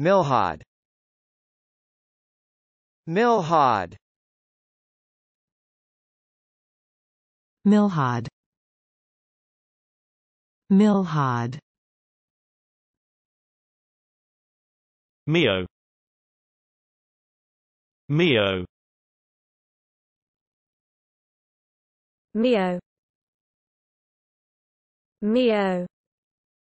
Milhod Milhod Milhod Milhod Mio Mio Mio Mio